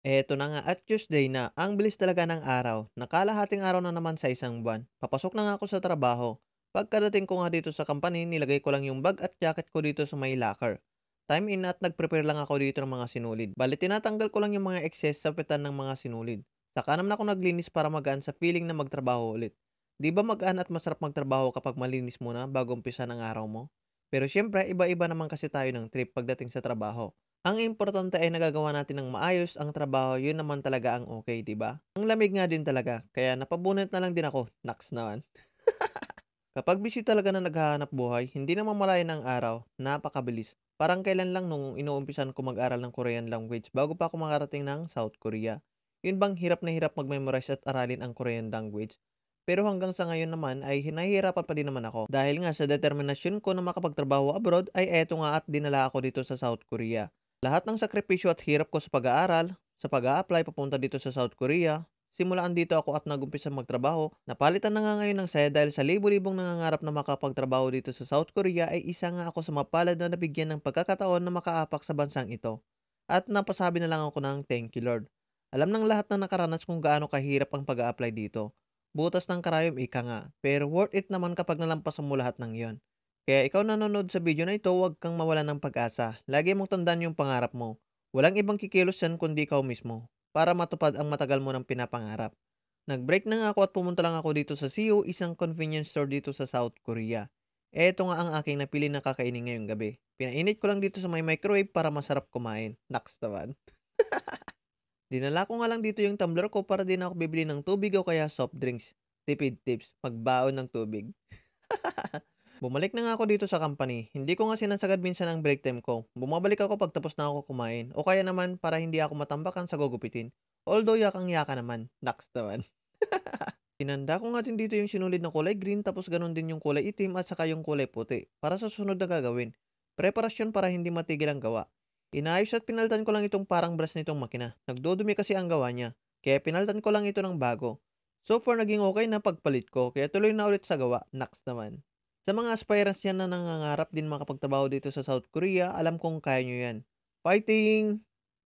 Eto na nga at Tuesday na, ang bilis talaga ng araw. Nakalahating araw na naman sa isang buwan. Papasok na nga ako sa trabaho. Pagkadating ko nga dito sa company, nilagay ko lang yung bag at jacket ko dito sa may locker. Time in at nagprepare lang ako dito ng mga sinulid. Bali tinatanggal ko lang yung mga excess sa petan ng mga sinulid. Saka naman ako naglinis para magaan sa feeling na magtrabaho ulit. Di ba magaan at masarap magtrabaho kapag malinis muna bago umpisa ng araw mo? Pero syempre, iba-iba naman kasi tayo ng trip pagdating sa trabaho. Ang importante ay nagagawa natin ng maayos ang trabaho, yun naman talaga ang okay, di ba? Ang lamig nga din talaga, kaya napabunot na lang din ako, naks naman. Kapag busy talaga na naghahanap buhay, hindi na mamalayan ang araw, napakabilis. Parang kailan lang nung inuumpisan ko mag-aral ng Korean language bago pa ako makarating ng South Korea. Yun bang hirap na hirap mag-memorize at aralin ang Korean language? Pero hanggang sa ngayon naman ay hinahirapan pa din naman ako dahil nga sa determinasyon ko na makapagtrabaho abroad ay eto nga at dinala ako dito sa South Korea. Lahat ng sakripisyo at hirap ko sa pag-aaral, sa pag-a-apply papunta dito sa South Korea, simulaan dito ako at nagumpisa magtrabaho, napalitan na nga ngayon ng saya dahil sa libo-libong nangangarap na makapagtrabaho dito sa South Korea ay isa nga ako sa mapalad na nabigyan ng pagkakataon na makaapak sa bansang ito. At napasabi na lang ako ng thank you Lord. Alam ng lahat na nakaranas kung gaano kahirap ang pag apply dito. Butas ng karayom ika nga, pero worth it naman kapag nalampasan mo lahat ng yon. Kaya ikaw nanonood sa video na ito, huwag kang mawala ng pag-asa. Lagi mong tandaan yung pangarap mo. Walang ibang kikilos yan kundi ikaw mismo para matupad ang matagal mo ng pinapangarap. Nag-break na nga ako at pumunta lang ako dito sa CU, isang convenience store dito sa South Korea. ito nga ang aking napili na kakainin ngayong gabi. Pinainit ko lang dito sa may microwave para masarap kumain. Next naman. Dinala ko nga lang dito yung tumbler ko para din ako bibili ng tubig o kaya soft drinks. Tipid tips, magbaon ng tubig. Bumalik na nga ako dito sa company. Hindi ko nga sinasagad minsan ang break time ko. Bumabalik ako pagtapos na ako kumain. O kaya naman para hindi ako matambakan sa gugupitin. Although yakang yaka naman. Naks naman. Tinanda ko natin dito yung sinulid na kulay green tapos ganun din yung kulay itim at saka yung kulay puti para sa sunod na gagawin. Preparasyon para hindi matigil ang gawa. Inaayos at pinaltan ko lang itong parang brush nitong makina. Nagdodumi kasi ang gawa niya. Kaya pinaltan ko lang ito ng bago. So far naging okay na pagpalit ko kaya tuloy na ulit sa gawa. Next naman. Sa mga aspirants yan na nangangarap din makapagtrabaho dito sa South Korea, alam kong kaya nyo yan. Fighting!